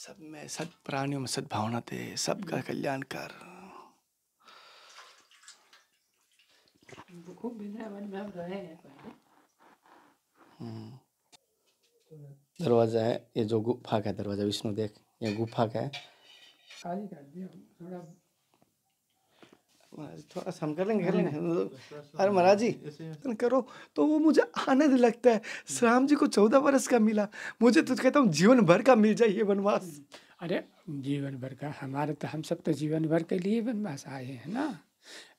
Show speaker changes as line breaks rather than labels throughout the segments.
सब में सद प्राणियों में सद्भावना दे सबका हम्म। कल्याण कर हम्म। दरवाजा है ये जो गुफा का दरवाजा विष्णु देख ये गुफा का है थोड़ा सा हम कर लेंगे कर हाँ। लेंगे अरे महाराज जी करो तो वो मुझे आनंद लगता है श्राम जी को चौदह वर्ष का मिला मुझे तो कहता हूँ जीवन भर का मिल जाए ये वनवास
अरे जीवन भर का हमारे तो हम सब तो जीवन भर के लिए वनवास आए हैं ना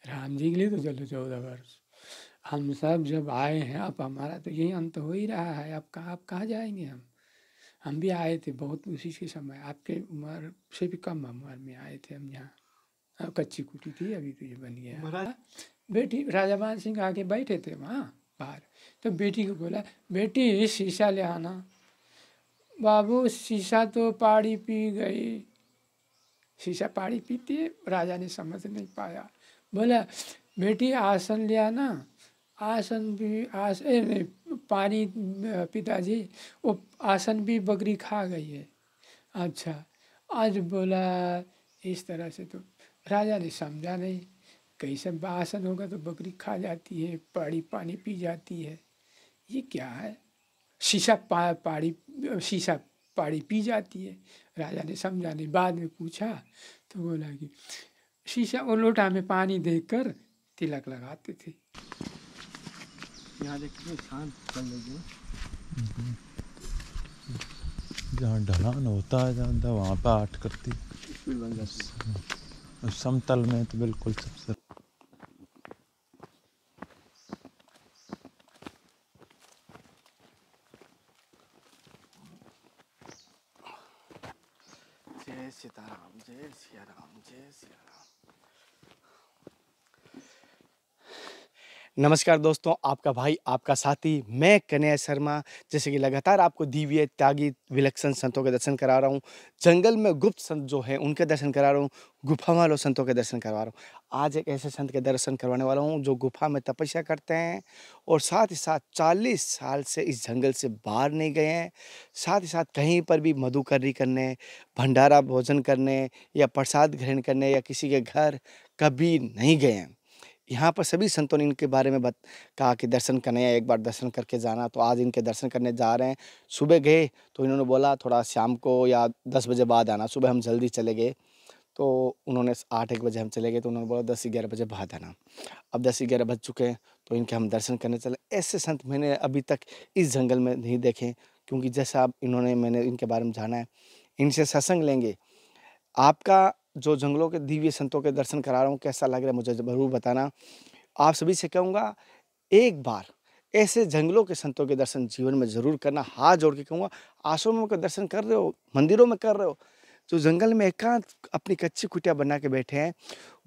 राम जी के लिए तो चलो चौदह वर्ष हम सब जब आए हैं अब हमारा तो यही अंत हो ही रहा है अब कहाँ आप कहाँ जाएंगे हम हम भी आए थे बहुत उसी के समय आपके उम्र से भी कम उम्र में आए थे हम यहाँ कच्ची कुटी थी अभी तो ये बन गया बेटी राजा मान सिंह आके बैठे थे वहाँ बाहर तो बेटी को बोला बेटी शीशा ले आना बाबू शीशा तो पाड़ी पी गई शीशा पाड़ी पीती है राजा ने समझ नहीं पाया बोला बेटी आसन ले आना आसन भी आस ए, नहीं पानी पिताजी वो आसन भी बकरी खा गई है अच्छा आज बोला इस तरह से तो राजा ने समझा नहीं कैसे बासन होगा तो बकरी खा जाती है पाड़ी पानी पी जाती है ये क्या है शीशा पा, पाड़ी शीशा पाड़ी पी जाती है राजा ने समझा नहीं बाद में पूछा तो बोला कि शीशा और लोटा में पानी देकर तिलक लगाते थे यहाँ देखिए शांत कर जहाँ ढलान होता है जहाँ
वहाँ पर आठ करती समतल में तो बिल्कुल सबसे नमस्कार दोस्तों आपका भाई आपका साथी मैं कन्हैया शर्मा जैसे कि लगातार आपको दिव्य त्यागी विलक्षण संतों के दर्शन करा रहा हूँ जंगल में गुप्त संत जो हैं उनके दर्शन करा रहा हूँ गुफा वालों संतों के दर्शन करवा रहा हूँ आज एक ऐसे संत के दर्शन करवाने वाला हूँ जो गुफा में तपस्या करते हैं और साथ ही साथ चालीस साल से इस जंगल से बाहर नहीं गए हैं साथ ही साथ कहीं पर भी मधुकर्री करने भंडारा भोजन करने या प्रसाद ग्रहण करने या किसी के घर कभी नहीं गए हैं यहाँ पर सभी संतों ने इनके बारे में बत कहा कि दर्शन करने एक बार दर्शन करके जाना तो आज इनके दर्शन करने जा रहे हैं सुबह गए तो इन्होंने बोला थोड़ा शाम को या दस बजे बाद आना सुबह हम जल्दी चले गए तो उन्होंने आठ एक बजे हम चले गए तो उन्होंने बोला दस ग्यारह बजे बाद आना अब दस ग्यारह बज चुके हैं तो इनके हम दर्शन करने चले ऐसे संत मैंने अभी तक इस जंगल में नहीं देखे क्योंकि जैसा आप इन्होंने मैंने इनके बारे में जाना है इनसे सत्संग लेंगे आपका जो जंगलों के दिव्य संतों के दर्शन करा रहा हूँ कैसा लग रहा है मुझे ज़रूर बताना आप सभी से कहूँगा एक बार ऐसे जंगलों के संतों के दर्शन जीवन में ज़रूर करना हाथ जोड़ के कहूँगा आश्रमों के दर्शन कर रहे हो मंदिरों में कर रहे हो जो जंगल में एकांत अपनी कच्ची कुटिया बना के बैठे हैं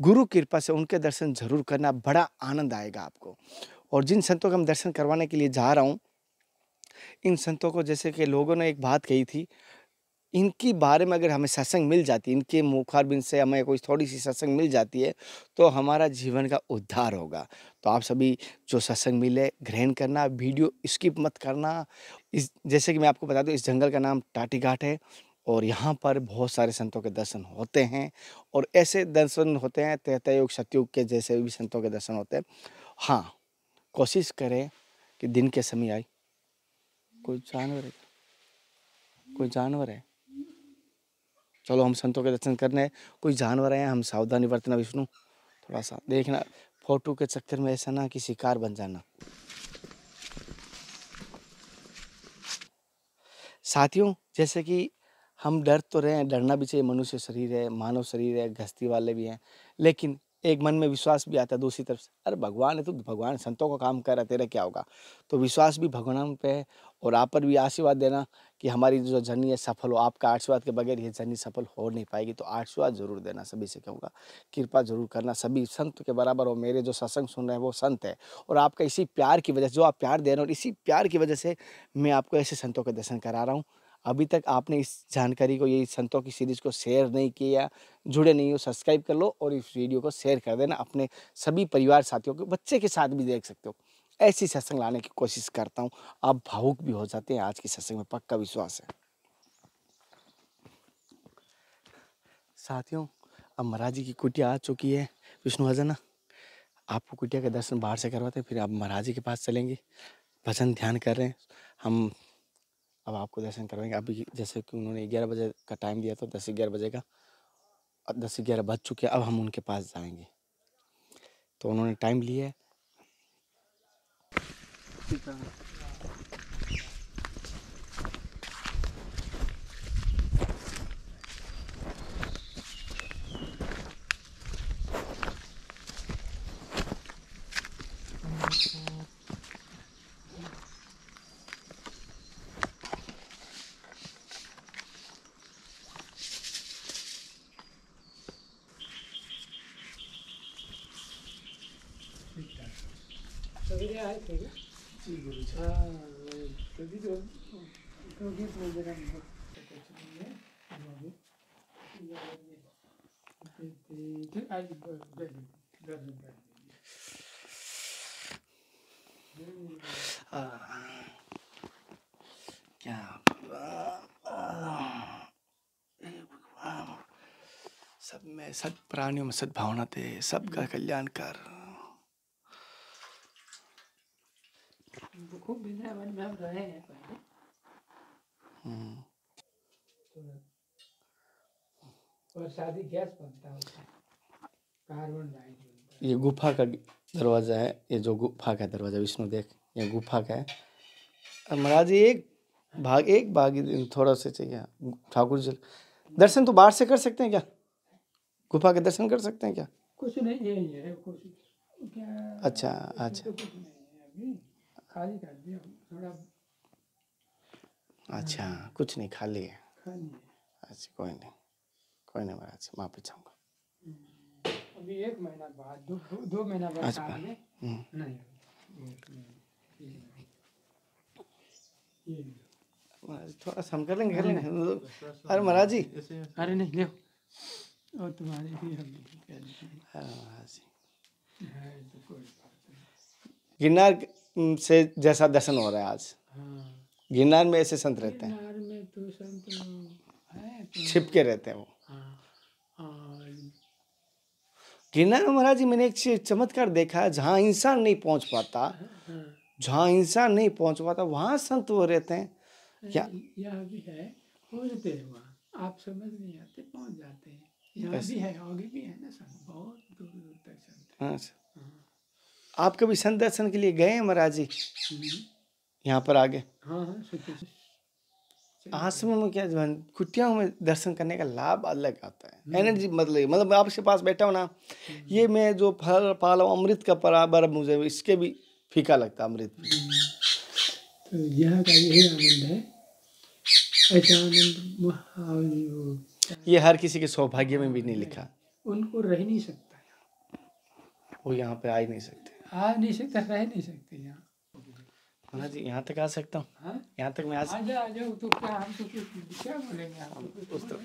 गुरु कृपा से उनके दर्शन जरूर करना बड़ा आनंद आएगा आपको और जिन संतों का हम दर्शन करवाने के लिए जा रहा हूँ इन संतों को जैसे कि लोगों ने एक बात कही थी इनके बारे में अगर हमें सत्संग मिल जाती है इनके मुखारबिन से हमें कोई थोड़ी सी सत्संग मिल जाती है तो हमारा जीवन का उद्धार होगा तो आप सभी जो सत्संग मिले ग्रहण करना वीडियो स्किप मत करना इस जैसे कि मैं आपको बता दूँ इस जंगल का नाम टाटी घाट है और यहाँ पर बहुत सारे संतों के दर्शन होते हैं और ऐसे दर्शन होते हैं त्रेतायुग सतयुग के जैसे भी संतों के दर्शन होते हैं हाँ कोशिश करें कि दिन के समय आए कोई जानवर है कोई जानवर है चलो हम संतों के दर्शन करने कोई जानवर आए हम सावधानी बरतना विष्णु थोड़ा सा देखना फोटो के चक्कर में ऐसा ना कि शिकार बन जाना साथियों जैसे कि हम डर तो रहे हैं डरना भी चाहिए मनुष्य शरीर है मानव शरीर है घस्ती वाले भी हैं लेकिन एक मन में विश्वास भी आता है दूसरी तरफ से अरे भगवान है तो भगवान संतों का काम कर रहा तेरा क्या होगा तो विश्वास भी भगवान पे है और आप पर भी आशीर्वाद देना कि हमारी जो जर्नी है सफल हो आपका आशीर्वाद के बगैर ये जर्नी सफल हो नहीं पाएगी तो आशीर्वाद जरूर देना सभी से कहूँगा कृपा जरूर करना सभी संत के बराबर हो मेरे जो सत्संग सुन रहे हैं वो संत है और आपका इसी प्यार की वजह से जो आप प्यार दे रहे हो और इसी प्यार की वजह से मैं आपको ऐसे संतों के दर्शन करा रहा हूँ अभी तक आपने इस जानकारी को ये संतों की सीरीज को शेयर नहीं किया जुड़े नहीं हो सब्सक्राइब कर लो और इस वीडियो को शेयर कर देना अपने सभी परिवार साथियों के बच्चे के साथ भी देख सकते हो ऐसी सत्संग लाने की कोशिश करता हूँ आप भावुक भी हो जाते हैं आज की सत्संग में पक्का विश्वास है साथियों अब महाराज जी की कुटिया आ चुकी है विष्णु भजन आपको कुटिया के दर्शन बाहर से करवाते हैं फिर आप महाराज जी के पास चलेंगे भजन ध्यान कर रहे हैं हम अब आपको दर्शन करवाएंगे अभी जैसे कि उन्होंने ग्यारह बजे का टाइम दिया था दस ग्यारह बजे का दस ग्यारह बज चुके हैं अब हम उनके पास जाएंगे तो उन्होंने टाइम लिया है 这个。
क्या सब में
सद प्राणियों में सद्भावना सब सबका कल्याण कर
बिना में हम रहे हैं पहले कार्बन हम्म।
ये गुफा का दरवाजा है ये जो गुफा का दरवाजा विष्णु देख ये गुफा का है महाराज एक भाग एक भाग थोड़ा से चाहिए ठाकुर जी दर्शन तो बाहर से कर सकते हैं क्या गुफा के दर्शन कर सकते हैं क्या
कुछ नहीं है, है कुछ क्या अच्छा अच्छा खाली कर दिया थोड़ा
अच्छा कुछ नहीं खाली है
अच्छा
कोई नहीं कोई नहीं महाराज माफी चाहूंगा
अभी एक महीना बाद दो दो महीना बाद अच्छा हम्म। नहीं
थोड़ा सम कर लेंगे कर हाँ। लेंगे अरे महाराज जी अरे
नहीं ले और तुम्हारे भी हम
महाराज जी गिरनार से जैसा दर्शन हो रहा है आज हाँ गिरनार में ऐसे संत रहते हैं में तो संत तो छिप के रहते हैं वो हाँ, हाँ। गिरनार महाराज जी मैंने एक चमत्कार देखा है जहाँ इंसान नहीं पहुंच पाता जहाँ इंसान नहीं पहुंच पाता वहाँ संत वो रहते हैं
क्या यहाँ भी है पहुँचते हैं वहाँ आप समझ नहीं आते पहुँच जाते हैं भी है आगे भी है ना संत बहुत दूर दूर तक संत हाँ,
हाँ आप कभी संत दर्शन के लिए गए हैं महाराज जी हम्म। यहाँ पर आगे
हाँ, हाँ,
आश्रम में क्या कुटिया में दर्शन करने का लाभ अलग आता है एनर्जी हम्म। मतलब मतलब आपके पास बैठा हूँ ना हम्म। ये मैं जो फल पाल अमृत का बराबर मुझे इसके भी फीका लगता अमृत
तो यह का यही आनंद है ऐसा आनंद
ये हर किसी के सौभाग्य में भी नहीं लिखा
उनको रह नहीं सकता
वो यहाँ पे आ ही नहीं सकते
आ नहीं सकते रह नहीं सकते यहाँ
हाँ जी यहाँ तक आ सकता हूँ हाँ? यहाँ तक मैं आ सकता
हूँ तो, तो, तो, तो-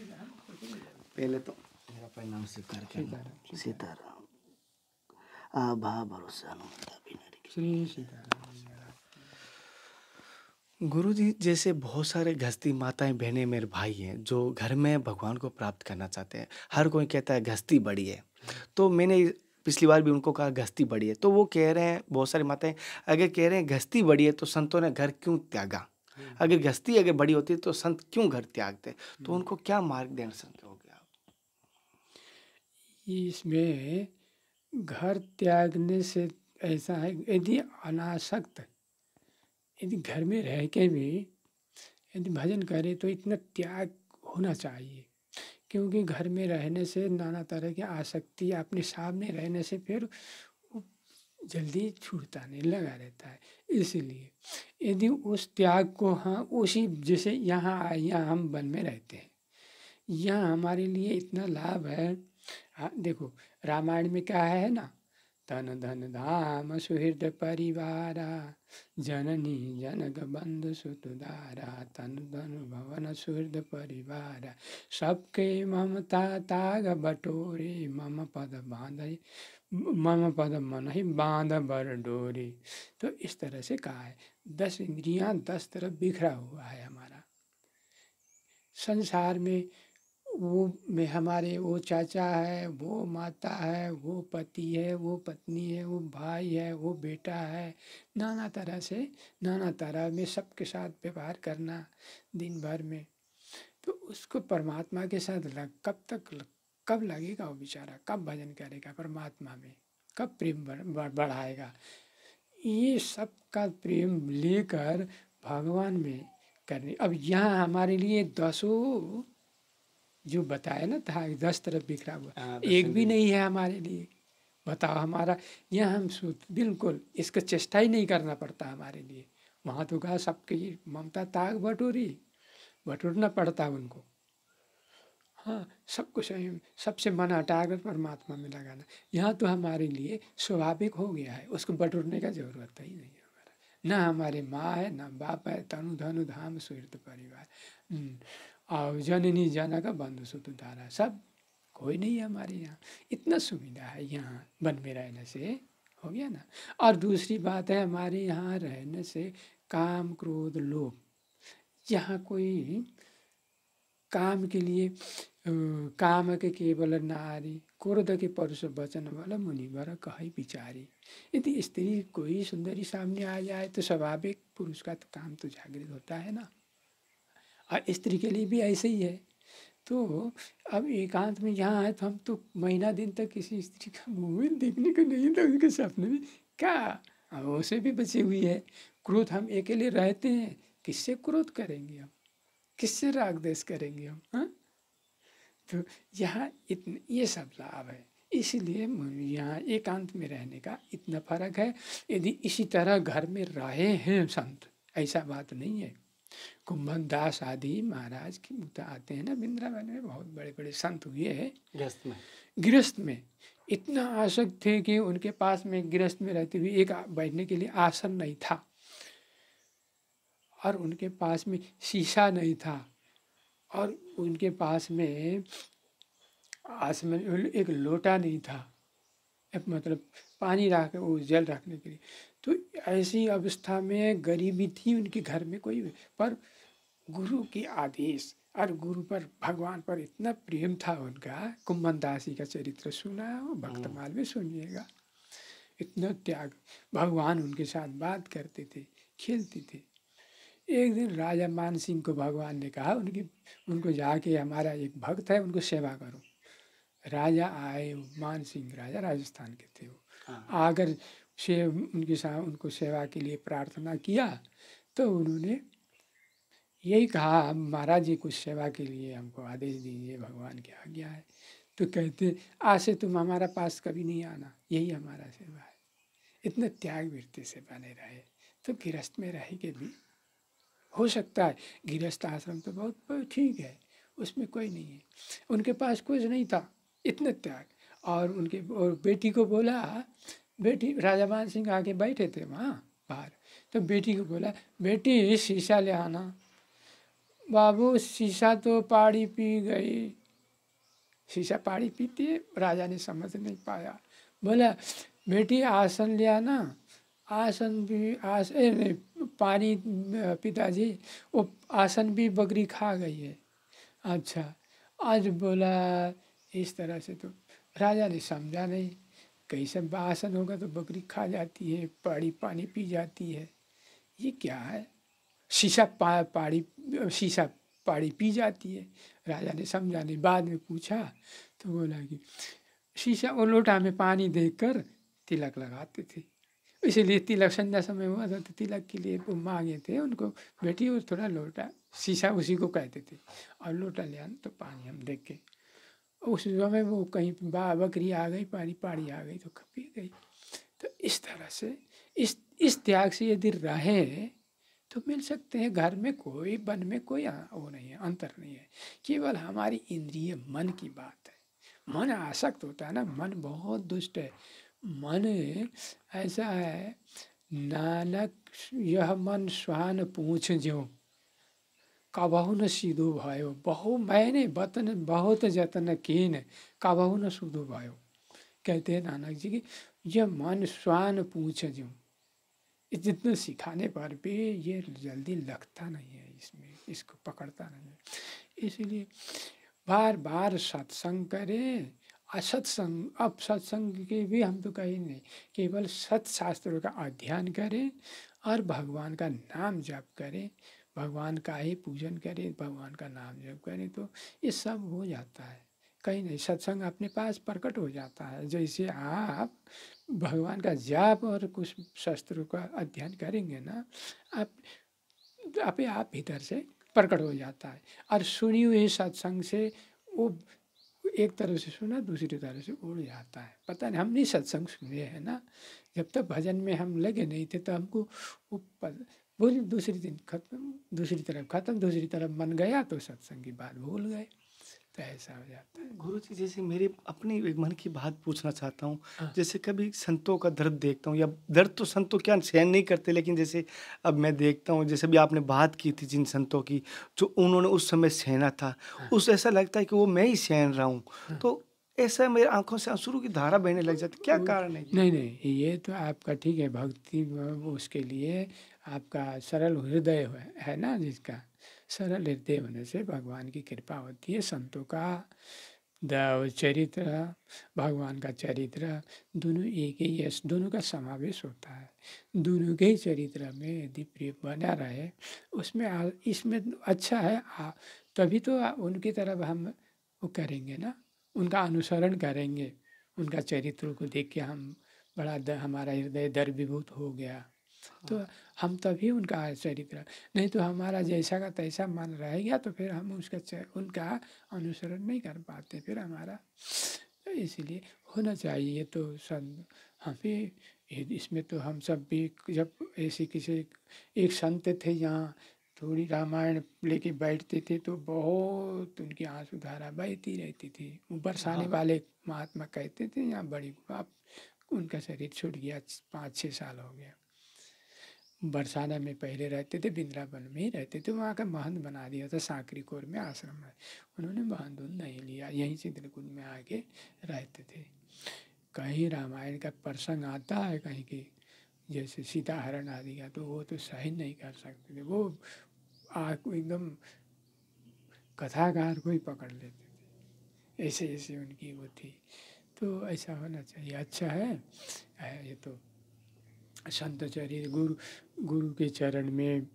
पहले तो मेरा परिणाम स्वीकार सीताराम आभा भरोसा गुरु जी जैसे बहुत सारे घस्ती माताएं बहनें मेरे भाई हैं जो घर में भगवान को प्राप्त करना चाहते हैं हर कोई कहता है घस्ती बड़ी है तो मैंने पिछली बार भी उनको कहा घस्ती बढ़ी है तो वो कह रहे हैं बहुत सारी माताएं अगर कह रहे हैं घस्ती बढ़ी है तो संतों ने घर क्यों त्यागा हम्म। अगर घस्ती अगर बड़ी होती है तो संत क्यों घर त्यागते तो हम्म। उनको क्या मार्ग मार्गदर्शन करोगे
आप इसमें घर त्यागने से ऐसा है यदि अनाशक्त यदि घर में रह के भी यदि भजन करे तो इतना त्याग होना चाहिए क्योंकि घर में रहने से नाना तरह की आसक्ति अपने सामने रहने से फिर जल्दी छूटता नहीं लगा रहता है इसलिए यदि उस त्याग को हाँ उसी जैसे यहाँ यहाँ हम वन में रहते हैं यहाँ हमारे लिए इतना लाभ है हाँ देखो रामायण में क्या है ना तन धन धाम सुहृद परिवार जननी जनक बंधु सुतुदारा तन धन भवन सुहृद परिवार सबके ममता ताग बटोरे मम पद बांध मम पद मन ही बांध बर डोरे तो इस तरह से कहा है दस इंद्रियां दस तरफ बिखरा हुआ है हमारा संसार में वो में हमारे वो चाचा है वो माता है वो पति है वो पत्नी है वो भाई है वो बेटा है नाना तरह से नाना तरह में सबके साथ व्यवहार करना दिन भर में तो उसको परमात्मा के साथ लग कब तक लग, कब लगेगा वो बेचारा कब भजन करेगा परमात्मा में कब प्रेम बढ़ाएगा ये सब का प्रेम लेकर भगवान में करने अब यहाँ हमारे लिए दसों जो बताया ना था दस तरफ बिखरा हुआ हाँ, एक भी नहीं है हमारे लिए बताओ हमारा यह हम सूत बिल्कुल इसका चेष्टा ही नहीं करना पड़ता हमारे लिए वहाँ तो कहा सबकी ममता ताग बटोरी बटोरना पड़ता उनको हाँ सब कुछ सबसे मन हटाकर परमात्मा में लगाना यहाँ तो हमारे लिए स्वाभाविक हो गया है उसको बटोरने का जरूरत ही नहीं है हमारा ना हमारे माँ है ना बाप है तनु धनु धाम सूर्य परिवार हम्म, और जननी जनक बंधु धारा सब कोई नहीं है हमारे यहाँ इतना सुविधा है यहाँ बन में रहने से हो गया ना और दूसरी बात है हमारे यहाँ रहने से काम क्रोध लोग यहाँ कोई काम के लिए काम के केवल नारी क्रोध के परुष वचन वाला मुनिवर कह बिचारी यदि स्त्री कोई सुंदरी सामने आ जाए तो स्वाभाविक पुरुष का तो काम तो जागृत होता है ना और हाँ, स्त्री के लिए भी ऐसे ही है तो अब एकांत में यहाँ आए तो हम तो महीना दिन तक किसी स्त्री का मूवी देखने को नहीं था उसके सपने में क्या उसे भी बची हुई है क्रोध हम अकेले रहते हैं किससे क्रोध करेंगे हम किससे राग देश करेंगे हम हाँ तो यहाँ इतने ये सब लाभ है इसलिए यहाँ एकांत में रहने का इतना फर्क है यदि इसी तरह घर में रहे हैं संत ऐसा बात नहीं है कुंभन दास आदि महाराज की मुता आते हैं ना वृंदावन में बहुत बड़े बड़े संत हुए हैं गृहस्थ में गृहस्थ में इतना आसक्त थे कि उनके पास में गृहस्थ में रहते हुए एक बैठने के लिए आसन नहीं था और उनके पास में शीशा नहीं था और उनके पास में आसन एक लोटा नहीं था एक मतलब पानी रख वो जल रखने के लिए तो ऐसी अवस्था में गरीबी थी उनके घर में कोई पर गुरु की आदेश और गुरु पर भगवान पर इतना प्रेम था उनका कुम्भन दासी का चरित्र सुना हम्म। भक्तमाल में सुनिएगा इतना त्याग भगवान उनके साथ बात करते थे खेलते थे एक दिन राजा मान सिंह को भगवान ने कहा उनकी उनको जाके हमारा एक भक्त है उनको सेवा करो राजा आए मान सिंह राजा राजस्थान के थे वो हाँ। आकर से उनके साथ उनको सेवा के लिए प्रार्थना किया तो उन्होंने यही कहा महाराज जी कुछ सेवा के लिए हमको आदेश दीजिए भगवान की आज्ञा है तो कहते आज से तुम हमारा पास कभी नहीं आना यही हमारा सेवा है इतना त्याग वृत्ति से बने रहे तो गृहस्थ में रहेंगे भी हो सकता है गृहस्थ आश्रम तो बहुत ठीक है उसमें कोई नहीं है उनके पास कुछ नहीं था इतना त्याग और उनके और बेटी को बोला बेटी राजा मान सिंह आके बैठे थे वहाँ बाहर तो बेटी को बोला बेटी शीशा ले आना बाबू शीशा तो पाड़ी पी गई शीशा पाड़ी पीती राजा ने समझ नहीं पाया बोला बेटी आसन ले आना आसन भी आस नहीं पानी पिताजी वो आसन भी बकरी खा गई है अच्छा आज बोला इस तरह से तो राजा ने समझा नहीं कहीं से बासन होगा तो बकरी खा जाती है पाड़ी पानी पी जाती है ये क्या है शीशा पा पाड़ी शीशा पाड़ी पी जाती है राजा ने समझाने बाद में पूछा तो बोला कि शीशा और लोटा में पानी देकर तिलक लगाते थे इसीलिए तिलक संध्या समय हुआ था तो तिलक के लिए वो मांगे थे उनको बेटी और थोड़ा लोटा शीशा उसी को कहते थे और लोटा ले आने तो पानी हम देख के उस समय वो कहीं बा बकरी आ गई पानी पानी आ गई तो खपी गई तो इस तरह से इस इस त्याग से यदि रहें तो मिल सकते हैं घर में कोई वन में कोई वो नहीं है अंतर नहीं है केवल हमारी इंद्रिय मन की बात है मन आसक्त होता है ना मन बहुत दुष्ट है मन ऐसा है नानक यह मन स्वान पूछ जो कबहु न सीधो भयो बहु मैंने बतन बहुत जतन कीन कबहु न सुधो भयो कहते हैं नानक जी की ये मन स्वान पूछ जो जितना सिखाने पर भी ये जल्दी लगता नहीं है इसमें इसको पकड़ता नहीं है इसलिए बार बार सत्संग करें असत्संग अब सत्संग के भी हम तो कहीं नहीं केवल सत्शास्त्रों का अध्ययन करें और भगवान का नाम जप करें भगवान का ही पूजन करें भगवान का नाम जप करें तो ये सब हो जाता है कहीं नहीं सत्संग अपने पास प्रकट हो जाता है जैसे आप भगवान का जाप और कुछ शस्त्रों का अध्ययन करेंगे ना आप अपने आप भीतर से प्रकट हो जाता है और सुनी हुई सत्संग से वो एक तरह से सुना दूसरी तरफ से उड़ जाता है पता नहीं हमने सत्संग सुने हैं ना जब तक भजन में हम लगे नहीं थे तो हमको वो भूल दूसरी दिन खत्म दूसरी तरफ खत्म दूसरी तरफ मन गया तो सत्संग की बात भूल गए तो ऐसा हो जाता
है गुरु जी जैसे मेरे अपने मन की बात पूछना चाहता हूँ हाँ। जैसे कभी संतों का दर्द देखता हूँ या दर्द तो संतों क्या सहन नहीं करते लेकिन जैसे अब मैं देखता हूँ जैसे भी आपने बात की थी जिन संतों की जो उन्होंने उस समय सहना था हाँ। उस ऐसा लगता है कि वो मैं ही
सहन रहा हूँ हाँ। तो ऐसा मेरे आंखों से आंसू की धारा बहने लग जाती क्या कारण है नहीं नहीं ये तो आपका ठीक है भक्ति उसके लिए आपका सरल हृदय है ना जिसका सरल हृदय होने से भगवान की कृपा होती है संतों का द चरित्र भगवान का चरित्र दोनों एक ही यश दोनों का समावेश होता है दोनों के ही चरित्र में यदि प्रिय बना रहे उसमें आ, इसमें अच्छा है आ, तभी तो उनकी तरफ हम वो करेंगे ना उनका अनुसरण करेंगे उनका चरित्र को देख के हम बड़ा द, हमारा हृदय दर विभूत हो गया तो हाँ। हम तभी उनका आश्चर्यकरण नहीं तो हमारा जैसा का तैसा मन रहेगा तो फिर हम उसका उनका अनुसरण नहीं कर पाते फिर हमारा तो इसलिए होना चाहिए तो संत हम भी इसमें तो हम सब भी जब ऐसे किसी एक संत थे यहाँ थोड़ी रामायण लेके बैठते थे तो बहुत उनकी आंसू धारा बहती रहती थी बरसाने हाँ। वाले महात्मा कहते थे यहाँ बड़ी आप उनका शरीर छूट गया पाँच छः साल हो गया बरसाना में पहले रहते थे वृंदावन में ही रहते थे वहाँ का महंत बना दिया था कोर में आश्रम में उन्होंने महंत नहीं लिया यहीं चित्रकूट में आके रहते थे कहीं रामायण का प्रसंग आता है कहीं की जैसे सीता हरण आदि का तो वो तो सही नहीं कर सकते थे वो आग एकदम कथाकार को ही पकड़ लेते थे ऐसे ऐसे उनकी वो थी तो ऐसा होना चाहिए अच्छा है ये तो संतचरी गुरु गुरु के चरण में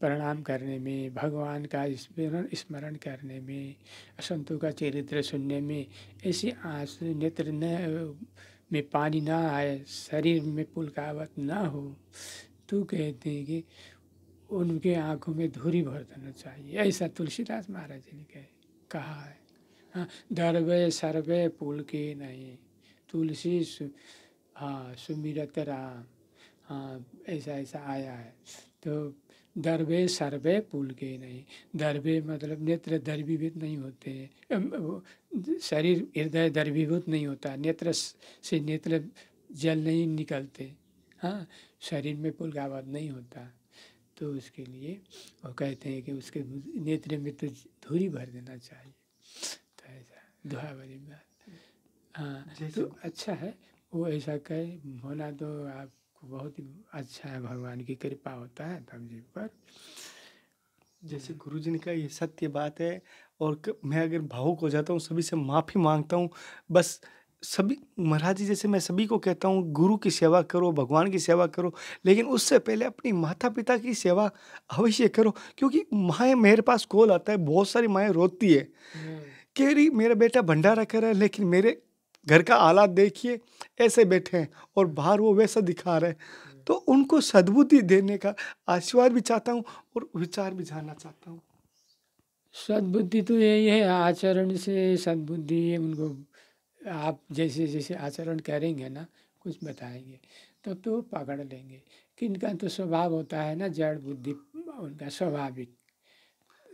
प्रणाम करने में भगवान का स्मरण स्मरण करने में संतों का चरित्र सुनने में ऐसे आंसू नेत्र न में पानी ना आए शरीर में पुलकावत ना हो तो कहते हैं कि उनके आंखों में धूरी भर देना चाहिए ऐसा तुलसीदास महाराज जी ने कहे कहा है हाँ दरवे सरवे पुल के नहीं तुलसी सु, हाँ सुमिरत राम ऐसा ऐसा आया है तो दरबे सर्वे पुल के नहीं दरबे मतलब नेत्र दर्भीभूत नहीं होते हैं शरीर हृदय दर्भीभूत नहीं होता नेत्र से नेत्र जल नहीं निकलते हाँ शरीर में का आवाज नहीं होता तो उसके लिए वो कहते हैं कि उसके नेत्र में तो धूरी भर देना चाहिए तो ऐसा दुआ भरी बात हाँ तो अच्छा है वो ऐसा कहे होना तो आप बहुत ही अच्छा है भगवान की कृपा होता है तब जी पर
जैसे गुरु जी ने कहा ये सत्य बात है और मैं अगर भावुक हो जाता हूँ सभी से माफ़ी मांगता हूँ बस सभी महाराज जी जैसे मैं सभी को कहता हूँ गुरु की सेवा करो भगवान की सेवा करो लेकिन उससे पहले अपनी माता पिता की सेवा अवश्य करो क्योंकि माएँ मेरे पास कॉल आता है बहुत सारी माएँ रोती है हम्म। कह रही मेरा बेटा भंडारा कर रहा है लेकिन मेरे घर का आलात देखिए ऐसे बैठे हैं और बाहर वो वैसा दिखा रहे हैं तो उनको सद्बुद्धि देने का आशीर्वाद भी चाहता हूँ और विचार भी जानना चाहता हूँ सद्बुद्धि
तो यही है आचरण से सद्बुद्धि उनको आप जैसे जैसे आचरण करेंगे ना कुछ बताएंगे तब तो पकड़ लेंगे कि इनका तो स्वभाव होता है ना जड़ बुद्धि उनका स्वाभाविक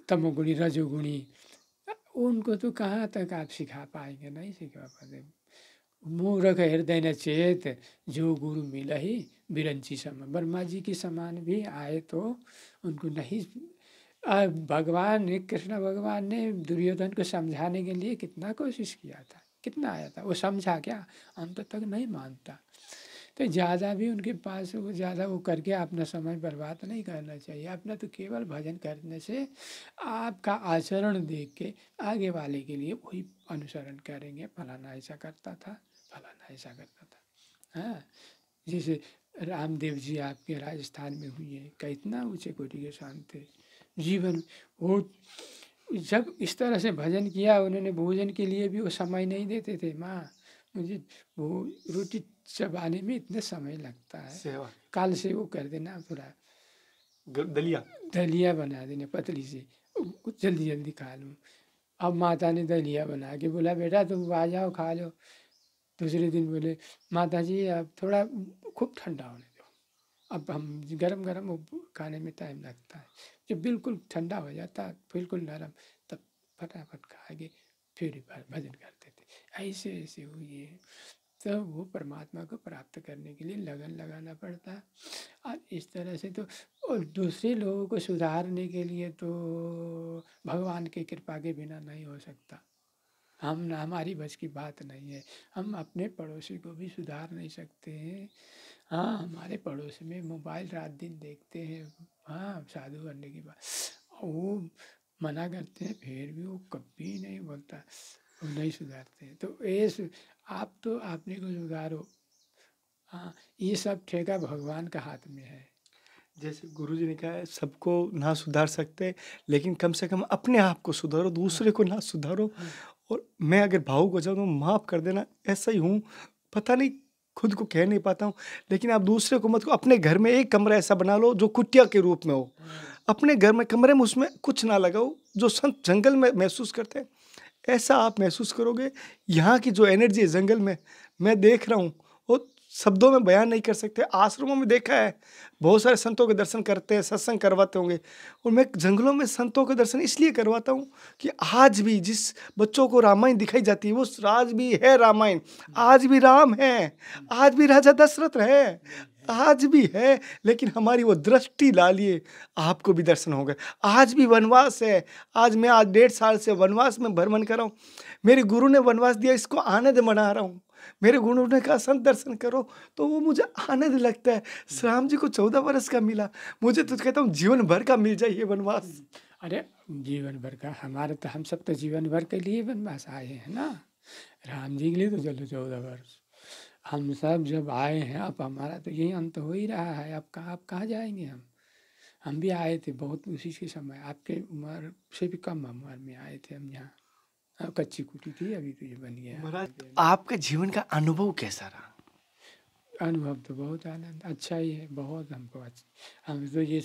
तमोगुणी रजोगुणी उनको तो कहाँ तक आप सिखा पाएंगे नहीं सिखा पाएंगे मूर्ख हृदय न चेत जो गुरु मिला ही बिरंची समय ब्रह्मा जी के समान भी आए तो उनको नहीं भगवान भगवान कृष्ण भगवान ने दुर्योधन को समझाने के लिए कितना कोशिश किया था कितना आया था वो समझा क्या अंत तक नहीं मानता तो ज़्यादा भी उनके पास वो ज़्यादा वो करके अपना समय बर्बाद नहीं करना चाहिए अपना तो केवल भजन करने से आपका आचरण देख के आगे वाले के लिए वही अनुसरण करेंगे फलाना ऐसा करता था फलाना ऐसा करता था हाँ जैसे रामदेव जी आपके राजस्थान में हुई हैं कितना ऊँचे कोटि के शांत थे जीवन वो जब इस तरह से भजन किया उन्होंने भोजन के लिए भी वो समय नहीं देते थे माँ मुझे वो रोटी चबाने में इतना समय लगता है काल से वो कर देना पूरा दलिया दलिया बना देना पतली से जल्दी जल्दी खा लूँ अब माता ने दलिया बना के बोला बेटा तुम आ जाओ खा लो दूसरे दिन बोले माता जी अब थोड़ा खूब ठंडा होने दो अब हम गरम गरम खाने में टाइम लगता है जब बिल्कुल ठंडा हो जाता बिल्कुल नरम तब फटाफट खा के फिर भजन करते थे ऐसे ऐसे हुई है तो वो परमात्मा को प्राप्त करने के लिए लगन लगाना पड़ता है और इस तरह से तो और दूसरे लोगों को सुधारने के लिए तो भगवान की कृपा के बिना नहीं हो सकता हम हमारी बस की बात नहीं है हम अपने पड़ोसी को भी सुधार नहीं सकते हैं हाँ हमारे पड़ोस में मोबाइल रात दिन देखते हैं हाँ साधु बनने की बात वो मना करते हैं फिर भी वो कभी नहीं बोलता वो नहीं सुधारते हैं तो ये आप तो आपने को सुधारो हाँ ये सब ठेका भगवान का हाथ में है
जैसे गुरु जी ने कहा है सबको ना सुधार सकते लेकिन कम से कम अपने आप को सुधारो दूसरे हाँ। को ना सुधारो हाँ। और मैं अगर भावुक हो जाऊँ तो माफ़ कर देना ऐसा ही हूँ पता नहीं खुद को कह नहीं पाता हूँ लेकिन आप दूसरे को मत को अपने घर में एक कमरा ऐसा बना लो जो कुटिया के रूप में हो हम्म। अपने घर में कमरे में उसमें कुछ ना लगाओ जो संत जंगल में महसूस करते हैं ऐसा आप महसूस करोगे यहाँ की जो एनर्जी है जंगल में मैं देख रहा हूँ और शब्दों में बयान नहीं कर सकते आश्रमों में देखा है बहुत सारे संतों के दर्शन करते हैं सत्संग करवाते होंगे और मैं जंगलों में संतों के दर्शन इसलिए करवाता हूँ कि आज भी जिस बच्चों को रामायण दिखाई जाती है वो राज भी है रामायण आज भी राम है आज भी राजा दशरथ है आज भी है लेकिन हमारी वो दृष्टि ला लिए आपको भी दर्शन हो गए आज भी वनवास है आज मैं आज डेढ़ साल से वनवास में भ्रमण कर रहा हूँ मेरे गुरु ने वनवास दिया इसको आनंद मना रहा हूँ मेरे गुण उन्होंने कहा संत दर्शन करो तो वो मुझे आनंद लगता है श्राम जी को चौदह वर्ष का मिला मुझे तो कहता हूँ जीवन भर का मिल जाए
ये वनवास अरे जीवन भर का हमारे तो हम सब तो जीवन भर के लिए वनवास आए हैं ना राम जी के लिए तो चलो चौदह वर्ष हम सब जब आए हैं अब हमारा तो यही अंत हो ही रहा है अब कहाँ आप कहाँ जाएंगे हम हम भी आए थे बहुत उसी के समय आपके उम्र से भी कम उम्र में आए थे हम यहाँ कच्ची कुटी थी अभी तो ये बन गया महाराज
आपका जीवन का अनुभव कैसा
रहा अनुभव तो बहुत आनंद अच्छा ही है बहुत हमको अच्छा हम तो ये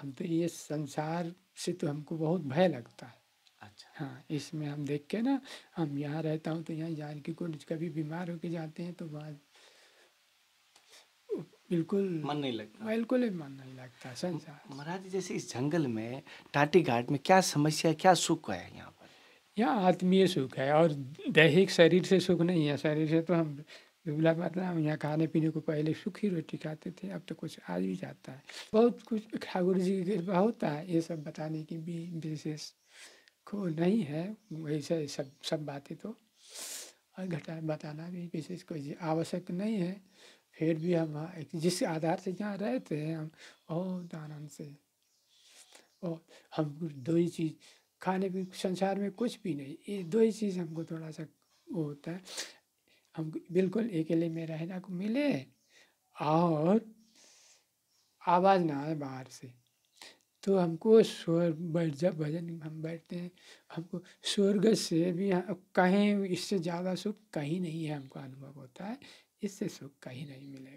हम तो ये संसार से तो हमको बहुत भय लगता है अच्छा हाँ इसमें हम देख के ना हम यहाँ रहता हूँ तो यहाँ जान के कुंड कभी बीमार होके जाते हैं तो वहाँ
बिल्कुल मन नहीं लगता
बिल्कुल ही मन नहीं लगता संसार
महाराज जैसे इस जंगल में टाटी घाट में क्या समस्या क्या सुख है यहाँ
या आत्मीय सुख है और दैहिक शरीर से सुख नहीं है शरीर से तो हम दुबला पता हम यहाँ खाने पीने को पहले सुखी रोटी खाते थे अब तो कुछ आ भी जाता है बहुत कुछ ठाकुर जी की कृपा होता है ये सब बताने की भी विशेष को नहीं है वैसे सब सब बातें तो और घटा बताना भी विशेष कोई आवश्यक नहीं है फिर भी हम जिस आधार से जहाँ रहते हैं हम बहुत आनंद से और हम दो ही चीज़ खाने पी संसार में कुछ भी नहीं ये दो ही चीज़ हमको थोड़ा सा वो होता है हम बिल्कुल अकेले में रहना को मिले और आवाज़ ना आए बाहर से तो हमको स्वर बैठ जब भजन हम बैठते हैं हमको स्वर्ग से भी कहीं इससे ज़्यादा सुख कहीं नहीं है हमको अनुभव होता है इससे सुख कहीं नहीं मिलेगा